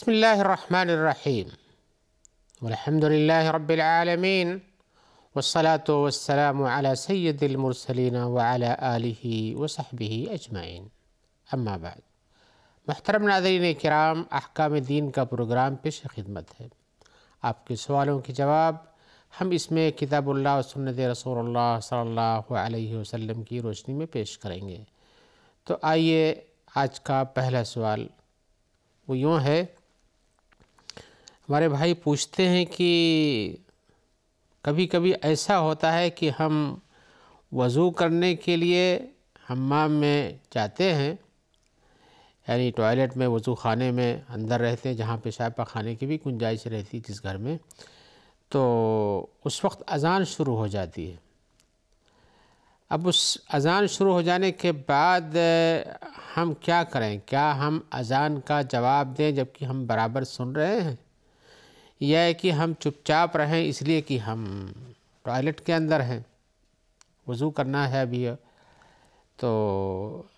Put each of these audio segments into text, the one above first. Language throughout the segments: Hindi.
بسم الله الرحمن الرحيم والحمد لله رب العالمين والصلاة والسلام على سيد المرسلين وعلى آله وصحبه अजमाइन अम्मा बाद महतरम नाजरीन कराम अहकाम दीन का प्रोग्राम पेश खिदमत है आपके सवालों के जवाब हम इसमें किताबुल्ला और सुन्नत रसूल सल्लल्लाहु अलैहि वसल्लम की रोशनी में पेश करेंगे तो आइए आज का पहला सवाल वो यूँ है हमारे भाई पूछते हैं कि कभी कभी ऐसा होता है कि हम वज़ू करने के लिए हमाम में जाते हैं यानी टॉयलेट में वज़ू खाने में अंदर रहते हैं जहाँ पेशाब खाने की भी गुंजाइश रहती जिस घर में तो उस वक्त अजान शुरू हो जाती है अब उस अजान शुरू हो जाने के बाद हम क्या करें क्या हम अजान का जवाब दें जबकि हम बराबर सुन रहे हैं यह है कि हम चुपचाप रहें इसलिए कि हम टॉयलेट के अंदर हैं वज़ू करना है अभी तो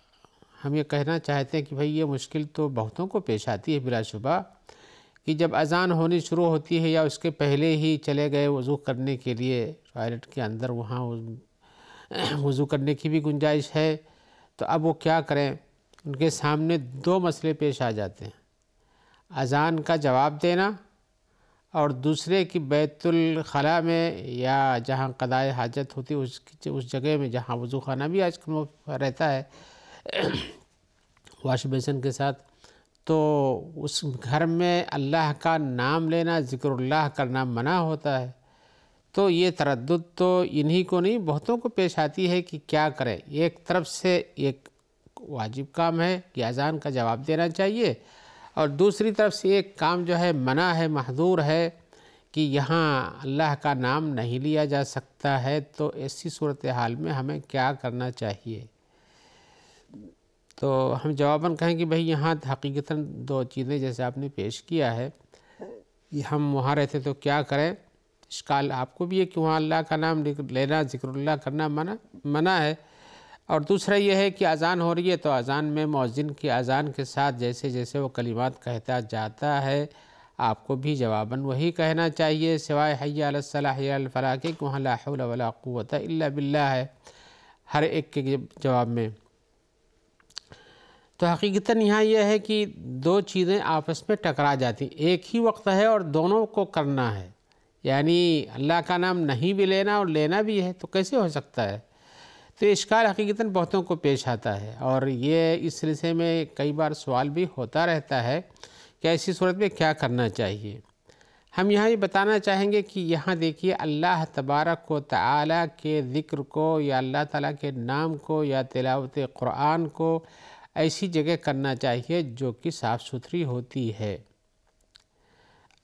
हम ये कहना चाहते हैं कि भाई ये मुश्किल तो बहुतों को पेश आती है बिलाशुबा कि जब अजान होनी शुरू होती है या उसके पहले ही चले गए वज़ू करने के लिए टॉयलेट के अंदर वहाँ वज़ू करने की भी गुंजाइश है तो अब वो क्या करें उनके सामने दो मसले पेश आ जाते हैं अजान का जवाब देना और दूसरे की बैतुल खला में या जहाँ कदाए हाजत होती उस उस जगह में जहाँ वजू खाना भी आजकल रहता है वाश बेसन के साथ तो उस घर में अल्लाह का नाम लेना ज़िक्रुल्लाह करना मना होता है तो ये तरद तो इन्हीं को नहीं बहुतों को पेश आती है कि क्या करें एक तरफ से एक वाजिब काम है कि अजान का जवाब देना चाहिए और दूसरी तरफ से एक काम जो है मना है महदूर है कि यहाँ अल्लाह का नाम नहीं लिया जा सकता है तो ऐसी सूरत हाल में हमें क्या करना चाहिए तो हम जवाबन कहें कि भाई यहाँ हकीकता दो चीज़ें जैसे आपने पेश किया है कि हम वहाँ रहते तो क्या करें इश्काल आपको भी है कि वहाँ अल्लाह का नाम लेना जिक्रल्ला करना मना मना है और दूसरा यह है कि अज़ान हो रही है तो अज़ान में मौजिन की अज़ान के साथ जैसे जैसे वो कलिमात कहता जाता है आपको भी जवाबन वही कहना चाहिए सिवाय हैसलाफ़ला के वहाँ लाहौलवलाक़वत बिल्ला है हर एक के जवाब में तो हकीकता यहाँ यह है कि दो चीज़ें आपस में टकरा जाती एक ही वक्त है और दोनों को करना है यानी अल्लाह का नाम नहीं भी लेना और लेना भी है तो कैसे हो सकता है तो इश्काल हकीकता बहुतों को पेश आता है और ये इस सिलसिले में कई बार सवाल भी होता रहता है कि ऐसी सूरत में क्या करना चाहिए हम यहाँ ये बताना चाहेंगे कि यहाँ देखिए अल्लाह तबारक को तआला के ज़िक्र को या अल्लाह ताला के नाम को या तिलावत क़ुरान को ऐसी जगह करना चाहिए जो कि साफ़ सुथरी होती है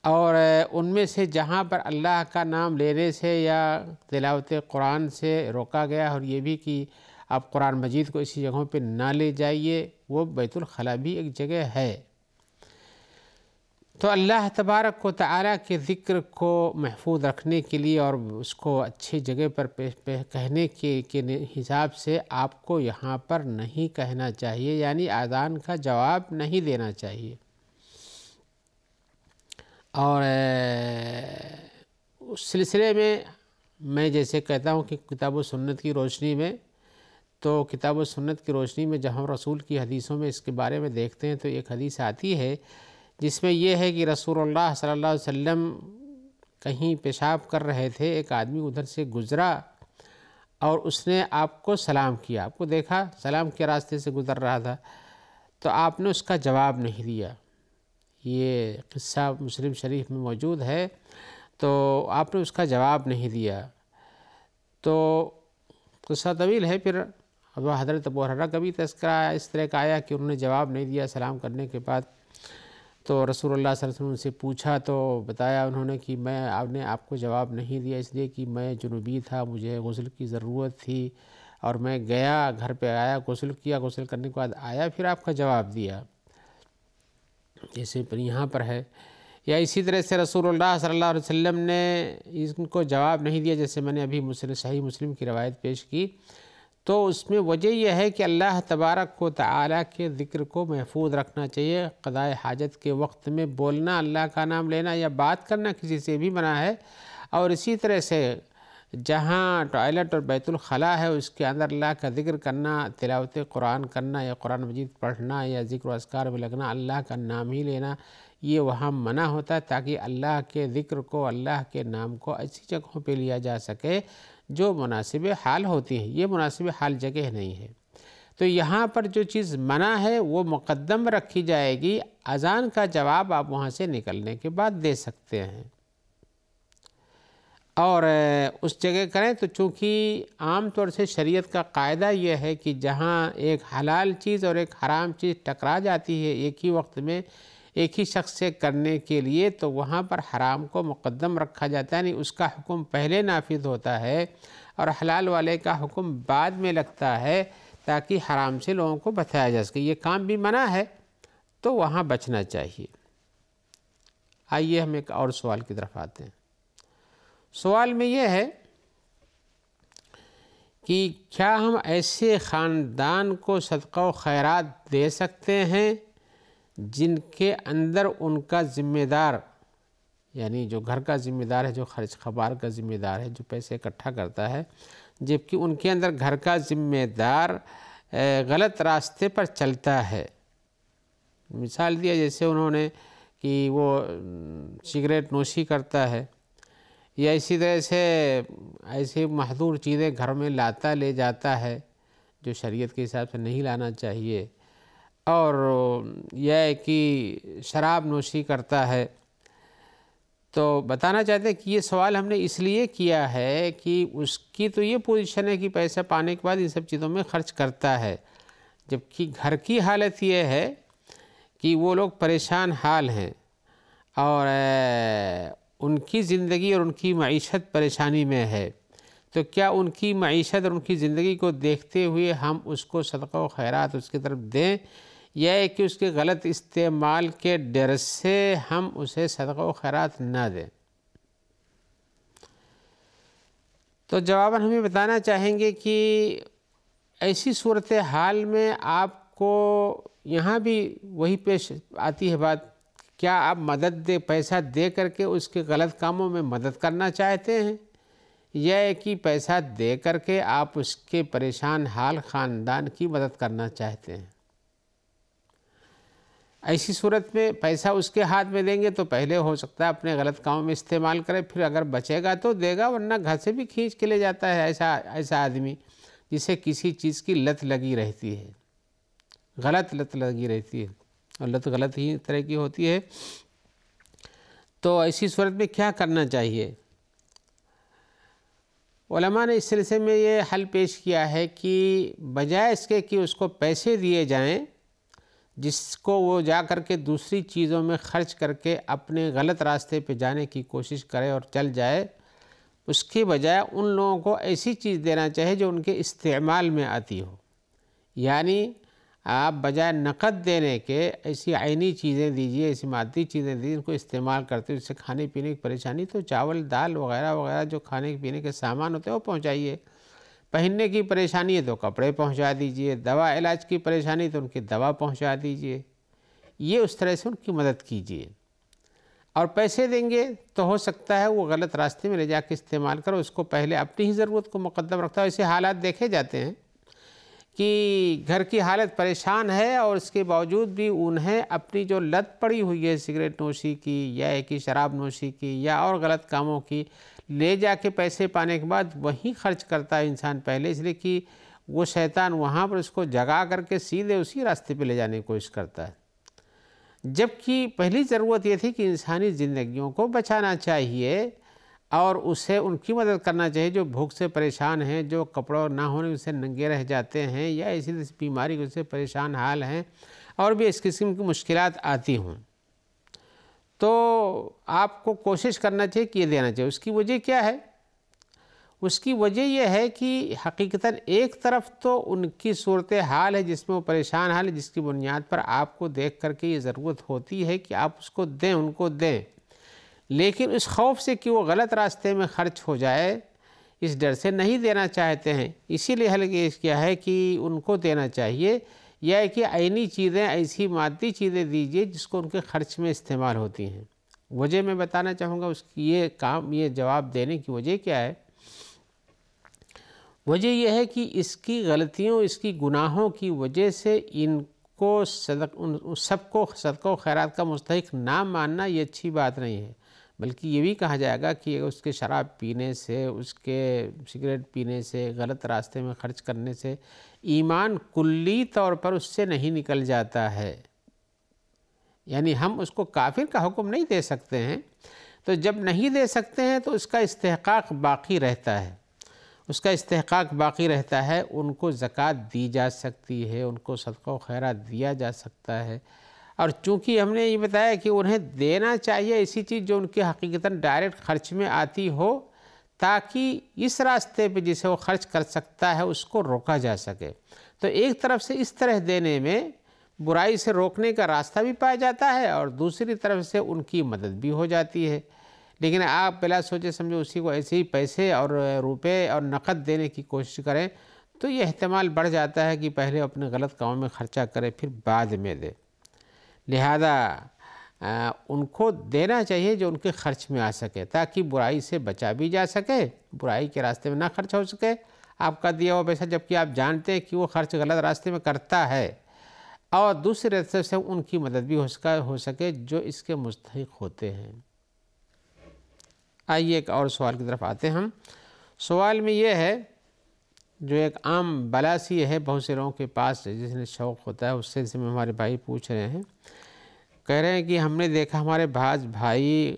और उनमें से जहाँ पर अल्लाह का नाम लेने से या तिलावत कुरान से रोका गया और ये भी कि आप कुरान मजीद को इसी जगहों पे ना ले जाइए वो बैतुलखला भी एक जगह है तो अल्लाह तबारक को तारा के ज़िक्र को महफूज रखने के लिए और उसको अच्छी जगह पर पे, पे कहने के, के हिसाब से आपको यहाँ पर नहीं कहना चाहिए यानी आज़ान का जवाब नहीं देना चाहिए और उस सिलसिले में मैं जैसे कहता हूँ कि किताब सुन्नत की रोशनी में तो किताब सुन्नत की रोशनी में जब हम रसूल की हदीसों में इसके बारे में देखते हैं तो एक हदीस आती है जिसमें यह है कि रसूल सल्लल्लाहु अलैहि वसल्लम कहीं पेशाब कर रहे थे एक आदमी उधर से गुज़रा और उसने आपको सलाम किया आपको देखा सलाम के रास्ते से गुज़र रहा था तो आपने उसका जवाब नहीं दिया ये क़स्सा मुस्लिम शरीफ में मौजूद है तो आपने उसका जवाब नहीं दिया तो क़स्सा तवील है फिर अब हजरत अबूहरा का भी तस्करा इस तरह का आया कि उन्होंने जवाब नहीं दिया सलाम करने के बाद तो रसूल अल्लाह वसल्लम उनसे पूछा तो बताया उन्होंने कि मैं आपने आपको जवाब नहीं दिया इसलिए कि मैं जुनूबी था मुझे गसल की ज़रूरत थी और मैं गया घर पे आया गसल किया गसल करने के बाद आया फिर आपका जवाब दिया जैसे पर यहाँ पर है या इसी तरह से रसूलुल्लाह सल्लल्लाहु अलैहि वसल्लम ने इनको जवाब नहीं दिया जैसे मैंने अभी मुस्लिम सही मुस्लिम की रवायत पेश की तो उसमें वजह यह है कि अल्लाह तबारक को तआला के ज़िक्र को महफूज रखना चाहिए कदाए हाजत के वक्त में बोलना अल्लाह का नाम लेना या बात करना किसी से भी मना है और इसी तरह से जहाँ टॉयलेट और बैतुलखला है उसके अंदर अल्लाह का जिक्र करना तिलावत कुरान करना या कुरान मजीद पढ़ना या जिक्र असकार में लगना अल्लाह का नाम ही लेना ये वहाँ मना होता है ताकि अल्लाह के ज़िक्र को अल्लाह के नाम को ऐसी जगहों पे लिया जा सके जो मुनासिब हाल होती है ये मुनासिब हाल जगह नहीं है तो यहाँ पर जो चीज़ मना है वो मुकदम रखी जाएगी अजान का जवाब आप वहाँ से निकलने के बाद दे सकते हैं और उस जगह करें तो चूँकि आम तौर से शरीयत का कायदा यह है कि जहाँ एक हलाल चीज़ और एक हराम चीज़ टकरा जाती है एक ही वक्त में एक ही शख्स से करने के लिए तो वहाँ पर हराम को मुकदम रखा जाता है यानी उसका हुक्म पहले नाफिज होता है और हलाल वाले का हुक्म बाद में लगता है ताकि हराम से लोगों को बचाया जा सके ये काम भी मना है तो वहाँ बचना चाहिए आइए हम एक और सवाल की तरफ आते हैं सवाल में यह है कि क्या हम ऐसे ख़ानदान को व खैरात दे सकते हैं जिनके अंदर उनका ज़िम्मेदार यानी जो घर का ज़िम्मेदार है जो खर्च खबार का ज़िम्मेदार है जो पैसे इकट्ठा करता है जबकि उनके अंदर घर का ज़िम्मेदार गलत रास्ते पर चलता है मिसाल दिया जैसे उन्होंने कि वो सिगरेट नोशी करता है या इसी तरह से ऐसी महदूर चीज़ें घर में लाता ले जाता है जो शरीयत के हिसाब से नहीं लाना चाहिए और यह कि शराब नोशी करता है तो बताना चाहते हैं कि ये सवाल हमने इसलिए किया है कि उसकी तो ये पोजीशन है कि पैसा पाने के बाद इन सब चीज़ों में खर्च करता है जबकि घर की हालत ये है कि वो लोग परेशान हाल हैं और उनकी ज़िंदगी और उनकी मीशत परेशानी में है तो क्या उनकी मीशत और उनकी ज़िंदगी को देखते हुए हम उसको सदका व खैरात उसकी तरफ दें यह है कि उसके गलत इस्तेमाल के डर से हम उसे सदका व खैरत ना दें तो जवाबन हमें बताना चाहेंगे कि ऐसी सूरत हाल में आपको यहाँ भी वही पेश आती है बात क्या आप मदद दे पैसा दे करके उसके गलत कामों में मदद करना चाहते हैं यह कि पैसा दे करके आप उसके परेशान हाल ख़ानदान की मदद करना चाहते हैं ऐसी सूरत में पैसा उसके हाथ में देंगे तो पहले हो सकता है अपने गलत कामों में इस्तेमाल करें फिर अगर बचेगा तो देगा वरना घर से भी खींच के ले जाता है ऐसा ऐसा आदमी जिसे किसी चीज़ की लत लगी रहती है गलत लत लगी रहती है लत गलत ही तरह की होती है तो ऐसी सूरत में क्या करना चाहिए ओलमा ने इस सिलसिले में ये हल पेश किया है कि बजाय इसके कि उसको पैसे दिए जाएं जिसको वो जा कर के दूसरी चीज़ों में ख़र्च करके अपने गलत रास्ते पे जाने की कोशिश करे और चल जाए उसके बजाय उन लोगों को ऐसी चीज़ देना चाहिए जो उनके इस्तेमाल में आती हो यानी आप बजाय नकद देने के ऐसी आइनी चीज़ें दीजिए ऐसी मादी चीज़ें दीजिए इनको इस्तेमाल करते हो जिससे खाने पीने की परेशानी तो चावल दाल वगैरह वगैरह जो खाने पीने के सामान होते हैं वो पहुँचाइए पहनने की परेशानी है तो कपड़े पहुँचा दीजिए दवा इलाज की परेशानी तो उनकी दवा पहुँचा दीजिए ये उस तरह से उनकी मदद कीजिए और पैसे देंगे तो हो सकता है वो गलत रास्ते में ले जाके इस्तेमाल करो उसको पहले अपनी ही ज़रूरत को मुकदम रखता है ऐसे हालात देखे जाते हैं कि घर की हालत परेशान है और इसके बावजूद भी उन्हें अपनी जो लत पड़ी हुई है सिगरेट नोशी की या एक ही शराब नोशी की या और गलत कामों की ले जाके पैसे पाने के बाद वहीं खर्च करता है इंसान पहले इसलिए कि वो शैतान वहाँ पर उसको जगा करके सीधे उसी रास्ते पे ले जाने की कोशिश करता है जबकि पहली ज़रूरत ये थी कि इंसानी ज़िंदगियों को बचाना चाहिए और उसे उनकी मदद करना चाहिए जो भूख से परेशान हैं जो कपड़ों ना होने से नंगे रह जाते हैं या इसी तरह बीमारी उससे परेशान हाल हैं और भी इस किस्म की मुश्किल आती हों तो आपको कोशिश करना चाहिए कि ये देना चाहिए उसकी वजह क्या है उसकी वजह यह है कि हकीकता एक तरफ तो उनकी सूरत हाल है जिसमें वो परेशान हाल है जिसकी बुनियाद पर आपको देख करके ये ज़रूरत होती है कि आप उसको दें उनको दें लेकिन उस खौफ से कि वो गलत रास्ते में खर्च हो जाए इस डर से नहीं देना चाहते हैं इसीलिए हल क्या है कि उनको देना चाहिए या कि आइनी चीज़ें ऐसी मादी चीज़ें दीजिए जिसको उनके खर्च में इस्तेमाल होती हैं वजह मैं बताना चाहूँगा उसकी ये काम ये जवाब देने की वजह क्या है वजह यह है कि इसकी गलतियों इसकी गुनाहों की वजह से इनको सदक उन सबको सदक़ खैरात का मुस्तक ना मानना ये अच्छी बात नहीं है बल्कि ये भी कहा जाएगा कि उसके शराब पीने से उसके सिगरेट पीने से गलत रास्ते में खर्च करने से ईमान कुल्ली तौर पर उससे नहीं निकल जाता है यानी हम उसको काफिर का हुक्म नहीं दे सकते हैं तो जब नहीं दे सकते हैं तो उसका इस्तेहकाक बाकी रहता है उसका इस्तेहकाक बाकी रहता है उनको ज़क़़त दी जा सकती है उनको सदक़ खैरा दिया जा सकता है और चूंकि हमने ये बताया कि उन्हें देना चाहिए ऐसी चीज़ जो उनके हकीकता डायरेक्ट खर्च में आती हो ताकि इस रास्ते पे जिसे वो खर्च कर सकता है उसको रोका जा सके तो एक तरफ से इस तरह देने में बुराई से रोकने का रास्ता भी पाया जाता है और दूसरी तरफ से उनकी मदद भी हो जाती है लेकिन आप पहला सोचे समझो उसी को ऐसे ही पैसे और रुपए और नकद देने की कोशिश करें तो ये अहतमाल बढ़ जाता है कि पहले अपने गलत कामों में ख़र्चा करें फिर बाद में दें लिहाजा उनको देना चाहिए जो उनके खर्च में आ सके ताकि बुराई से बचा भी जा सके बुराई के रास्ते में ना खर्च हो सके आपका दिया हुआ पैसा जबकि आप जानते हैं कि वो खर्च गलत रास्ते में करता है और दूसरे रास्ते से उनकी मदद भी हो सका हो सके जो इसके मुस्तक होते हैं आइए एक और सवाल की तरफ आते हैं हम सवाल में ये है जो एक आम बला सी है बहुत से लोगों के पास जिसने शौक़ होता है उससे में हमारे भाई पूछ रहे हैं कह रहे हैं कि हमने देखा हमारे भाज भाई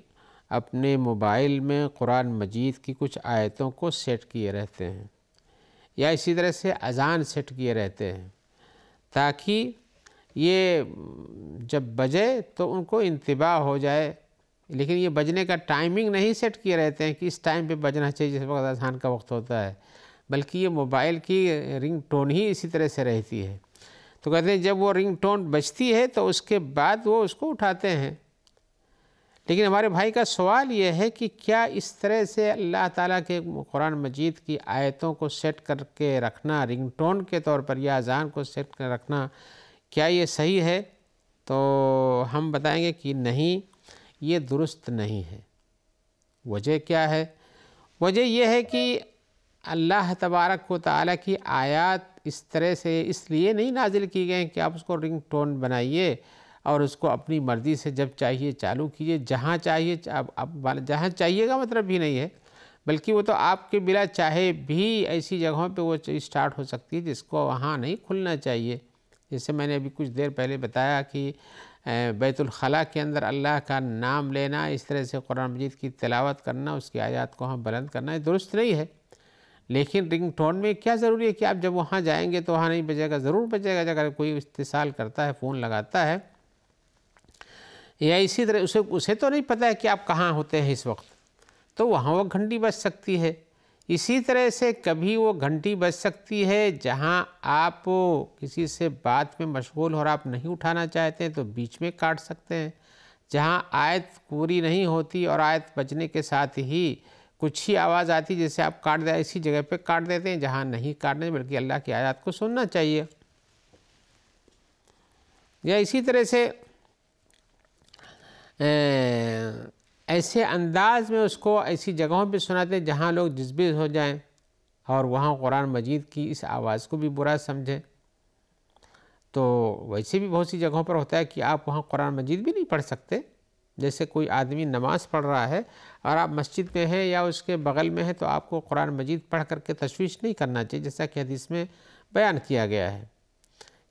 अपने मोबाइल में कुरान मजीद की कुछ आयतों को सेट किए रहते हैं या इसी तरह से अजान सेट किए रहते हैं ताकि ये जब बजे तो उनको इंतबाह हो जाए लेकिन ये बजने का टाइमिंग नहीं सेट किए रहते हैं कि इस टाइम पे बजना चाहिए जिस वक्त अजान का वक्त होता है बल्कि ये मोबाइल की रिंग टोन ही इसी तरह से रहती है तो कहते हैं जब वो रिंग टोन बजती है तो उसके बाद वो उसको उठाते हैं लेकिन हमारे भाई का सवाल ये है कि क्या इस तरह से अल्लाह ताला के कुरान मजीद की आयतों को सेट करके रखना रिंग टोन के तौर पर या अजान को सेट कर रखना क्या ये सही है तो हम बताएंगे कि नहीं ये दुरुस्त नहीं है वजह क्या है वजह यह है कि अल्लाह तबारक व ताली की आयत इस तरह से इसलिए नहीं नाजिल की गए कि आप उसको रिंग टोन बनाइए और उसको अपनी मर्ज़ी से जब चाहिए चालू कीजिए जहाँ चाहिए अब अब जहाँ चाहिएगा मतलब भी नहीं है बल्कि वो तो आपके बिना चाहे भी ऐसी जगहों पे वो स्टार्ट हो सकती है जिसको वहाँ नहीं खुलना चाहिए जैसे मैंने अभी कुछ देर पहले बताया कि बैतुलखला के अंदर अल्लाह का नाम लेना इस तरह से कुरान मजीद की तलावत करना उसकी आयात को हम बुलंद करना ये दुरुस्त नहीं है लेकिन रिंग टोन में क्या ज़रूरी है कि आप जब वहाँ जाएंगे तो वहाँ नहीं बजेगा ज़रूर बजेगा अगर कोई इस्तेसाल करता है फ़ोन लगाता है या इसी तरह उसे उसे तो नहीं पता है कि आप कहाँ होते हैं इस वक्त तो वहाँ वो घंटी बज सकती है इसी तरह से कभी वो घंटी बज सकती है जहाँ आप किसी से बात में मशगूल और आप नहीं उठाना चाहते हैं तो बीच में काट सकते हैं जहाँ आयत पूरी नहीं होती और आयत बजने के साथ ही कुछ ही आवाज़ आती जैसे आप काट दें इसी जगह पे काट देते हैं जहाँ नहीं काटने बल्कि अल्लाह की आयत को सुनना चाहिए या इसी तरह से ऐसे अंदाज में उसको ऐसी जगहों पे सुनाते हैं जहाँ लोग जज्बे हो जाएं और वहाँ कुरान मजीद की इस आवाज़ को भी बुरा समझें तो वैसे भी बहुत सी जगहों पर होता है कि आप वहाँ कुरान मजीद भी नहीं पढ़ सकते जैसे कोई आदमी नमाज़ पढ़ रहा है और आप मस्जिद में हैं या उसके बगल में हैं तो आपको कुरान मजीद पढ़ करके तशवीश नहीं करना चाहिए जैसा कि हदीस में बयान किया गया है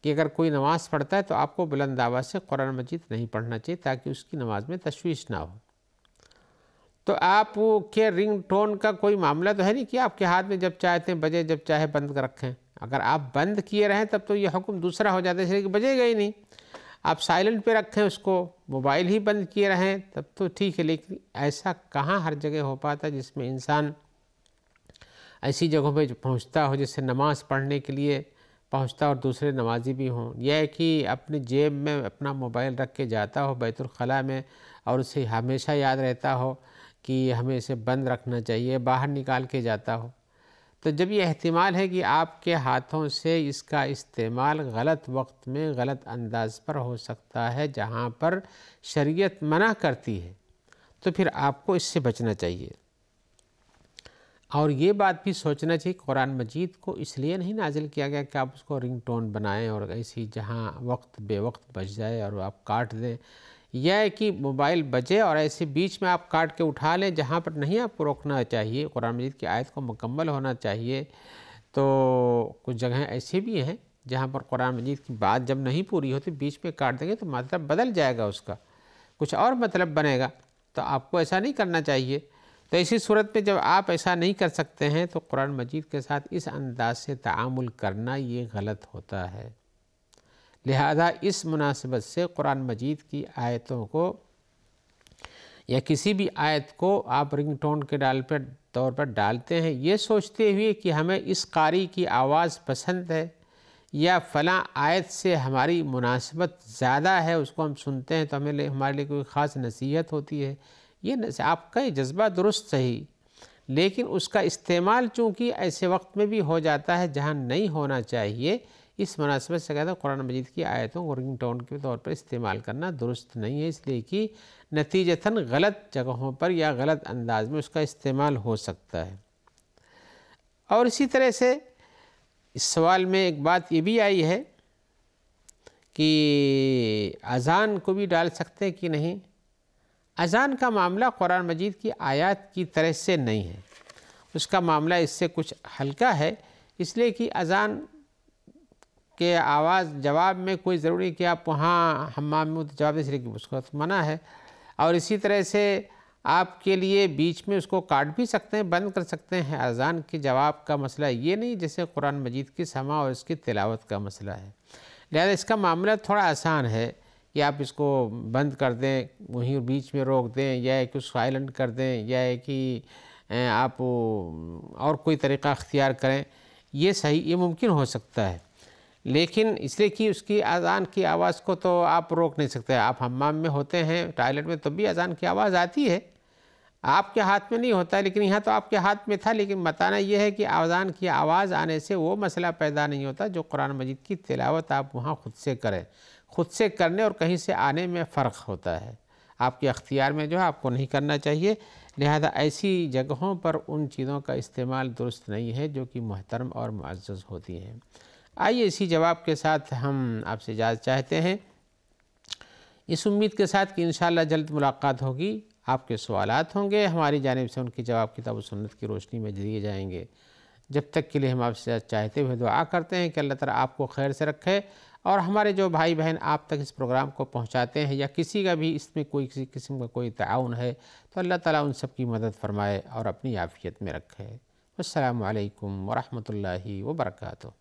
कि अगर कोई नमाज़ पढ़ता है तो आपको बुलंद आवाज़ से कुरान मजीद नहीं पढ़ना चाहिए ताकि उसकी नमाज में तशवीश ना हो तो आप के रिंग टोन का कोई मामला तो है नहीं कि आपके हाथ में जब चाहते हैं बजे जब चाहे बंद कर रखें अगर आप बंद किए रहें तब तो ये हुक्म दूसरा हो जाता है इसलिए कि बजेगा ही नहीं आप साइलेंट पे रखें उसको मोबाइल ही बंद किए रहें तब तो ठीक है लेकिन ऐसा कहाँ हर जगह हो पाता जिसमें इंसान ऐसी जगहों पे पहुँचता हो जैसे नमाज़ पढ़ने के लिए पहुँचता और दूसरे नमाजी भी हों यह कि अपनी जेब में अपना मोबाइल रख के जाता हो बैतुलखला में और उसे हमेशा याद रहता हो कि हमें इसे बंद रखना चाहिए बाहर निकाल के जाता हो तो जब ये अहतमाल है कि आपके हाथों से इसका इस्तेमाल गलत वक्त में गलत अंदाज पर हो सकता है जहाँ पर शरीयत मना करती है तो फिर आपको इससे बचना चाहिए और ये बात भी सोचना चाहिए कुरान मजीद को इसलिए नहीं नाजिल किया गया कि आप उसको रिंग टोन बनाएँ और ऐसी जहाँ वक्त बेवक्त बच जाए और आप काट दें यह है कि मोबाइल बजे और ऐसे बीच में आप काट के उठा लें जहाँ पर नहीं आपको रोकना चाहिए कुरान मजीद की आयत को मुकम्मल होना चाहिए तो कुछ जगह ऐसी भी हैं जहाँ पर कुरान मजीद की बात जब नहीं पूरी होती बीच में काट देंगे तो मतलब बदल जाएगा उसका कुछ और मतलब बनेगा तो आपको ऐसा नहीं करना चाहिए तो इसी सूरत में जब आप ऐसा नहीं कर सकते हैं तो कुरान मजीद के साथ इस अंदाज से तामुल करना ये गलत होता है लिहाजा इस मुनासिबत से कुरान मजीद की आयतों को या किसी भी आयत को आप रिंग टोन के डाल पर तौर पर डालते हैं ये सोचते हुए कि हमें इस कारी की आवाज़ पसंद है या फ़लाँ आयत से हमारी मुनासिबत ज़्यादा है उसको हम सुनते हैं तो हमें ले, हमारे लिए कोई ख़ास नसीहत होती है ये आपका ये जज्बा दुरुस्त सही लेकिन उसका इस्तेमाल चूँकि ऐसे वक्त में भी हो जाता है जहाँ नहीं होना चाहिए इस मुनासिबत से कहता तो कुरान मजीद की आयतों को रिंग टोन के तौर पर इस्तेमाल करना दुरुस्त नहीं है इसलिए कि नतीजतन गलत जगहों पर या गलत अंदाज में उसका इस्तेमाल हो सकता है और इसी तरह से इस सवाल में एक बात ये भी आई है कि अज़ान को भी डाल सकते हैं कि नहीं अज़ान का मामला कुरान मजीद की आयत की तरह से नहीं है उसका मामला इससे कुछ हल्का है इसलिए कि अज़ान के आवाज़ जवाब में कोई ज़रूरी कि आप वहाँ हमाम में जवाब दे सकें उसको मना है और इसी तरह से आपके लिए बीच में उसको काट भी सकते हैं बंद कर सकते हैं अजान के जवाब का मसला ये नहीं जैसे कुरान मजीद की समा और इसकी तिलावत का मसला है लिहाजा इसका मामला थोड़ा आसान है कि आप इसको बंद कर दें वहीं बीच में रोक दें या कि उसको साइलेंट कर दें या कि आप और कोई तरीक़ा अख्तियार करें ये सही ये मुमकिन हो सकता है लेकिन इसलिए कि उसकी अजान की आवाज़ को तो आप रोक नहीं सकते आप हमाम में होते हैं टॉयलेट में तो भी अजान की आवाज़ आती है आपके हाथ में नहीं होता लेकिन यहाँ तो आपके हाथ में था लेकिन बताना यह है कि अजान की आवाज़ आने से वो मसला पैदा नहीं होता जो कुरान मजीद की तिलावत आप वहाँ ख़ुद से करें ख़ुद से करने और कहीं से आने में फ़र्क होता है आपके अख्तियार में जो है आपको नहीं करना चाहिए लिहाजा ऐसी जगहों पर उन चीज़ों का इस्तेमाल दुरुस्त नहीं है जो कि महतरम और मज़ होती हैं आइए इसी जवाब के साथ हम आपसे इजाज़त चाहते हैं इस उम्मीद के साथ कि इन जल्द मुलाकात होगी आपके सवाल होंगे हमारी जानब से उनके जवाब किताब सुन्नत की रोशनी में दिए जाएंगे जब तक के लिए हम आपसे चाहते हुए दुआ करते हैं कि अल्लाह ताला आपको खैर से रखे और हमारे जो भाई बहन आप तक इस प्रोग्राम को पहुंचाते हैं या किसी का भी इसमें कोई किसी किस्म का कोई ताउन है तो अल्लाह ताला उन सब की मदद फ़रमाए और अपनी आफियत में रखे अल्लाम वरहमल वर्का